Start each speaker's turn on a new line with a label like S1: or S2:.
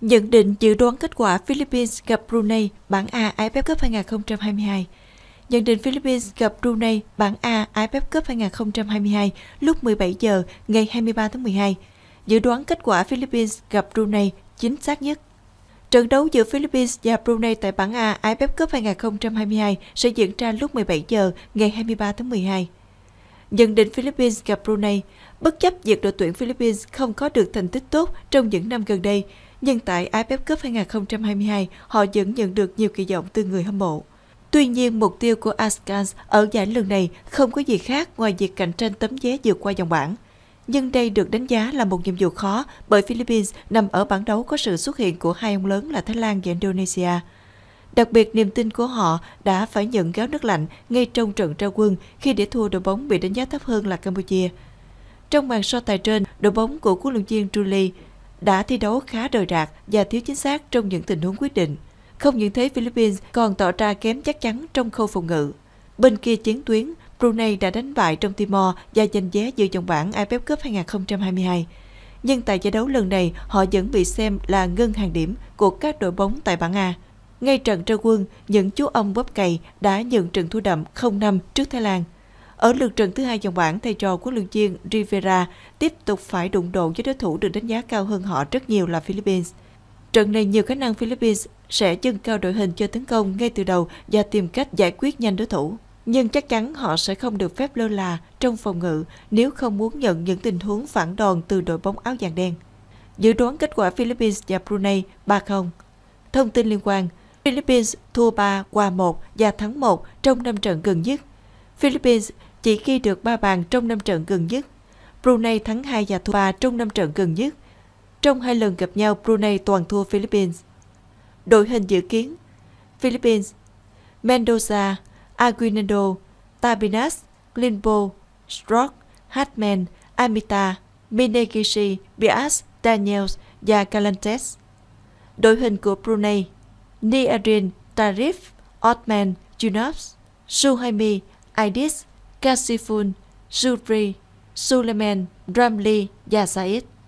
S1: Nhận định dự đoán kết quả Philippines gặp Brunei bảng A AFF Cup 2022 Nhận định Philippines gặp Brunei bảng A AFF Cup 2022 lúc 17 giờ ngày 23 tháng 12. Dự đoán kết quả Philippines gặp Brunei chính xác nhất. Trận đấu giữa Philippines và Brunei tại bảng A AFF Cup 2022 sẽ diễn ra lúc 17 giờ ngày 23 tháng 12. Nhận định Philippines gặp Brunei, bất chấp việc đội tuyển Philippines không có được thành tích tốt trong những năm gần đây, nhưng tại AFF e Cup 2022 họ vẫn nhận được nhiều kỳ vọng từ người hâm mộ. Tuy nhiên, mục tiêu của Askans ở giải lần này không có gì khác ngoài việc cạnh tranh tấm vé vượt qua dòng bảng. Nhưng đây được đánh giá là một nhiệm vụ khó bởi Philippines nằm ở bảng đấu có sự xuất hiện của hai ông lớn là Thái Lan và Indonesia. Đặc biệt, niềm tin của họ đã phải nhận gáo nước lạnh ngay trong trận ra quân khi để thua đội bóng bị đánh giá thấp hơn là Campuchia. Trong màn so tài trên, đội bóng của huấn luyện viên Julie đã thi đấu khá rời rạc và thiếu chính xác trong những tình huống quyết định. Không những thế, Philippines còn tỏ ra kém chắc chắn trong khâu phòng ngự. Bên kia chiến tuyến, Brunei đã đánh bại trong Timor và giành vé dự vòng bảng AFF e Cup 2022. Nhưng tại giải đấu lần này, họ vẫn bị xem là ngân hàng điểm của các đội bóng tại bảng A. Ngay trận ra quân, những chú ông bóp cày đã nhận trận thua đậm 0-5 trước Thái Lan – ở lượt trận thứ hai vòng bảng, thầy trò của lương viên Rivera tiếp tục phải đụng độ với đối thủ được đánh giá cao hơn họ rất nhiều là Philippines. Trận này nhiều khả năng Philippines sẽ dâng cao đội hình cho tấn công ngay từ đầu và tìm cách giải quyết nhanh đối thủ. Nhưng chắc chắn họ sẽ không được phép lơ là trong phòng ngự nếu không muốn nhận những tình huống phản đòn từ đội bóng áo vàng đen. Dự đoán kết quả Philippines và Brunei 3-0. Thông tin liên quan, Philippines thua 3 qua 1 và thắng 1 trong năm trận gần nhất. Philippines chỉ ghi được 3 bàn trong 5 trận gần nhất. Brunei thắng 2 và thua 3 trong 5 trận gần nhất. Trong hai lần gặp nhau, Brunei toàn thua Philippines. Đội hình dự kiến Philippines Mendoza, Aguinaldo, Tabinas, Limbo, Strock, Hartman, Amita, Minegishi, Bias, Daniels và Galantes. Đội hình của Brunei Niadrin, Tarif, Othman, Junops, Suhaimi, Idis, Kasifun, Jubri, Suleiman, Ramli và Said.